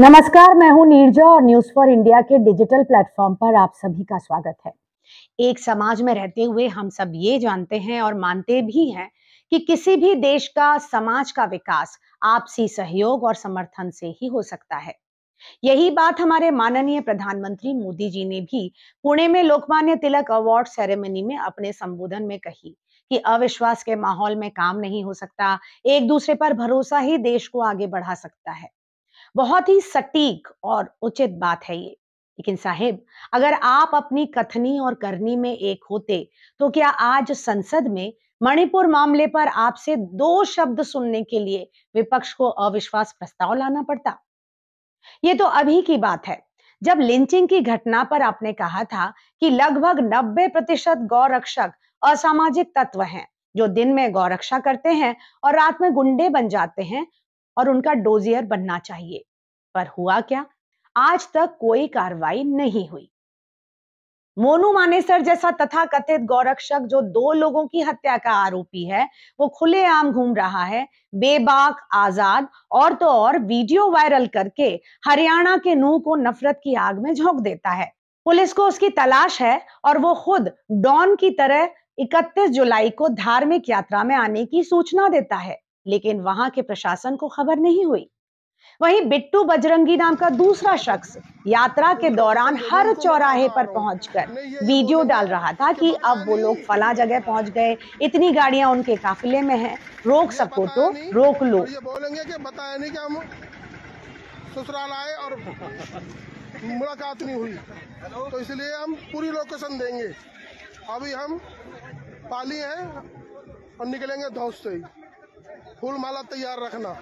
नमस्कार मैं हूं नीरजा और न्यूज फॉर इंडिया के डिजिटल प्लेटफॉर्म पर आप सभी का स्वागत है एक समाज में रहते हुए हम सब ये जानते हैं और मानते भी हैं कि किसी भी देश का समाज का विकास आपसी सहयोग और समर्थन से ही हो सकता है यही बात हमारे माननीय प्रधानमंत्री मोदी जी ने भी पुणे में लोकमान्य तिलक अवार्ड सेरेमनी में अपने संबोधन में कही कि अविश्वास के माहौल में काम नहीं हो सकता एक दूसरे पर भरोसा ही देश को आगे बढ़ा सकता है बहुत ही सटीक और उचित बात है ये लेकिन साहिब अगर आप अपनी कथनी और करनी में एक होते तो क्या आज संसद में मणिपुर मामले पर आपसे दो शब्द सुनने के लिए विपक्ष को अविश्वास प्रस्ताव लाना पड़ता ये तो अभी की बात है जब लिंचिंग की घटना पर आपने कहा था कि लगभग 90 प्रतिशत गौरक्षक असामाजिक तत्व हैं जो दिन में गौरक्षा करते हैं और रात में गुंडे बन जाते हैं और उनका डोजियर बनना चाहिए पर हुआ क्या आज तक कोई कार्रवाई नहीं हुई मोनू मानेसर जैसा तथा कथित गौरक्षक जो दो लोगों की हत्या का आरोपी है वो खुलेआम घूम रहा है बेबाक आजाद और तो और वीडियो वायरल करके हरियाणा के नूह को नफरत की आग में झोंक देता है पुलिस को उसकी तलाश है और वो खुद डॉन की तरह 31 जुलाई को धार्मिक यात्रा में आने की सूचना देता है लेकिन वहां के प्रशासन को खबर नहीं हुई वहीं बिट्टू बजरंगी नाम का दूसरा शख्स यात्रा के दौरान हर चौराहे पर पहुंचकर वीडियो डाल रहा था कि अब वो लोग फला जगह पहुंच गए इतनी गाड़ियां उनके काफिले में हैं रोक सको तो रोक लो बोलेंगे कि बताया नहीं कि हम ससुराल आए और मुलाकात नहीं हुई तो इसलिए हम पूरी लोकेशन देंगे अभी हम पाली है और निकलेंगे धौस फूल माला तैयार रखना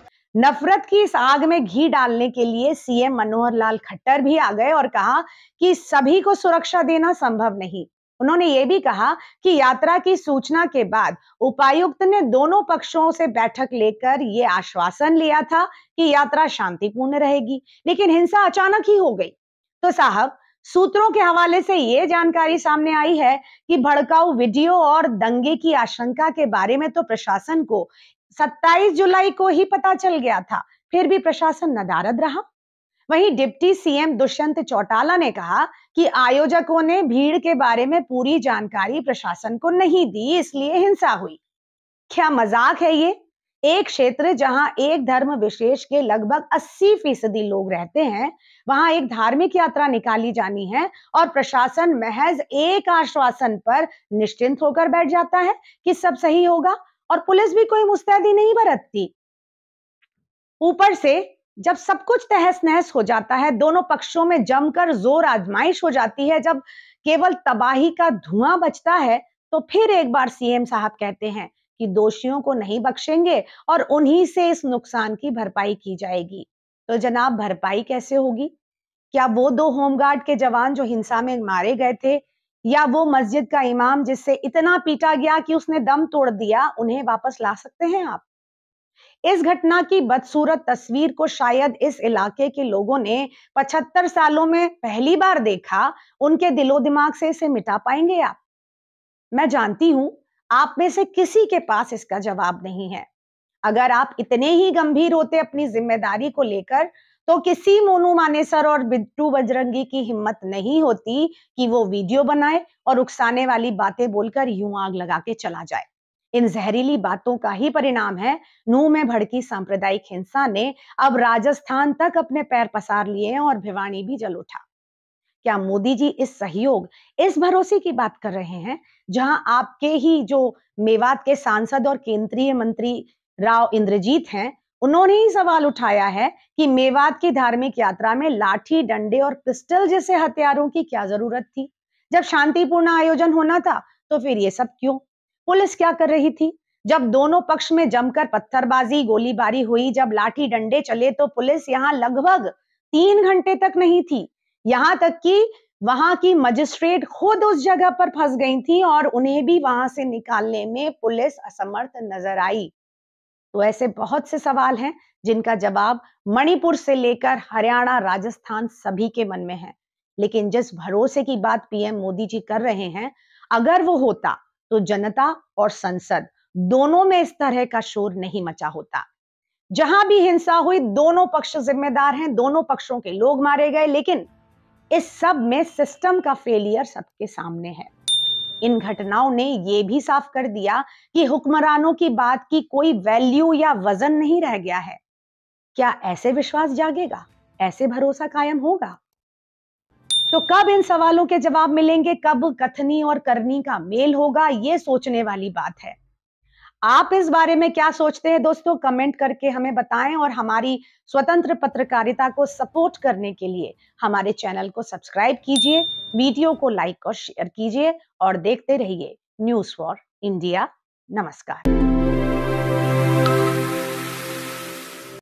नफरत की इस आग में घी डालने के लिए सीएम मनोहर लाल खट्टर भी आ गए और कहा कि सभी को सुरक्षा देना संभव नहीं उन्होंने ये भी कहा कि यात्रा की सूचना के बाद उपायुक्त ने दोनों पक्षों से बैठक लेकर ये आश्वासन लिया था कि यात्रा शांतिपूर्ण रहेगी लेकिन हिंसा अचानक ही हो गई तो साहब सूत्रों के हवाले से ये जानकारी सामने आई है कि भड़काऊ वीडियो और दंगे की आशंका के बारे में तो प्रशासन को 27 जुलाई को ही पता चल गया था फिर भी प्रशासन नदारद रहा वहीं डिप्टी सीएम दुष्यंत चौटाला ने कहा कि आयोजकों ने भीड़ के बारे में पूरी जानकारी प्रशासन को नहीं दी इसलिए हिंसा हुई क्या मजाक है ये एक क्षेत्र जहां एक धर्म विशेष के लगभग 80 फीसदी लोग रहते हैं वहां एक धार्मिक यात्रा निकाली जानी है और प्रशासन महज एक आश्वासन पर निश्चिंत होकर बैठ जाता है कि सब सही होगा और पुलिस भी कोई मुस्तैदी नहीं बरतती ऊपर से जब सब कुछ तहस नहस हो जाता है दोनों पक्षों में जमकर जोर आजमाइश हो जाती है जब केवल तबाही का धुआं बचता है तो फिर एक बार सीएम साहब कहते हैं कि दोषियों को नहीं बख्शेंगे और उन्हीं से इस नुकसान की भरपाई की जाएगी तो जनाब भरपाई कैसे होगी क्या वो दो होमगार्ड के जवान जो हिंसा में मारे गए थे या वो मस्जिद का इमाम जिससे इतना पीटा गया कि उसने दम तोड़ दिया उन्हें वापस ला सकते हैं आप इस घटना की बदसूरत तस्वीर को शायद इस इलाके के लोगों ने 75 सालों में पहली बार देखा उनके दिलो दिमाग से इसे मिटा पाएंगे आप मैं जानती हूं आप में से किसी के पास इसका जवाब नहीं है अगर आप इतने ही गंभीर होते अपनी जिम्मेदारी को लेकर तो किसी मोनू मानेसर और बिट्टू बजरंगी की हिम्मत नहीं होती कि वो वीडियो बनाए और उकसाने वाली बातें बोलकर यूं आग लगा के चला जाए इन जहरीली बातों का ही परिणाम है नूह में भड़की सांप्रदायिक हिंसा ने अब राजस्थान तक अपने पैर पसार लिए और भिवानी भी जल उठा क्या मोदी जी इस सहयोग इस भरोसे की बात कर रहे हैं जहां आपके ही जो मेवात के सांसद और केंद्रीय मंत्री राव इंद्रजीत हैं उन्होंने ही सवाल उठाया है कि मेवात की धार्मिक यात्रा में लाठी डंडे और पिस्टल जैसे हथियारों की क्या जरूरत थी जब शांतिपूर्ण आयोजन होना था तो फिर ये सब क्यों पुलिस क्या कर रही थी जब दोनों पक्ष में जमकर पत्थरबाजी गोलीबारी हुई जब लाठी डंडे चले तो पुलिस यहाँ लगभग तीन घंटे तक नहीं थी यहाँ तक कि वहां की मजिस्ट्रेट खुद उस जगह पर फंस गई थी और उन्हें भी वहां से निकालने में पुलिस असमर्थ नजर आई तो ऐसे बहुत से सवाल हैं जिनका जवाब मणिपुर से लेकर हरियाणा राजस्थान सभी के मन में है लेकिन जिस भरोसे की बात पीएम मोदी जी कर रहे हैं अगर वो होता तो जनता और संसद दोनों में इस तरह का शोर नहीं मचा होता जहां भी हिंसा हुई दोनों पक्ष जिम्मेदार हैं दोनों पक्षों के लोग मारे गए लेकिन इस सब में सिस्टम का फेलियर सबके सामने है इन घटनाओं ने ये भी साफ कर दिया कि हुक्मरानों की बात की कोई वैल्यू या वजन नहीं रह गया है क्या ऐसे विश्वास जागेगा ऐसे भरोसा कायम होगा तो कब इन सवालों के जवाब मिलेंगे कब कथनी और करनी का मेल होगा ये सोचने वाली बात है आप इस बारे में क्या सोचते हैं दोस्तों कमेंट करके हमें बताएं और हमारी स्वतंत्र पत्रकारिता को सपोर्ट करने के लिए हमारे चैनल को सब्सक्राइब कीजिए वीडियो को लाइक और शेयर कीजिए और देखते रहिए न्यूज फॉर इंडिया नमस्कार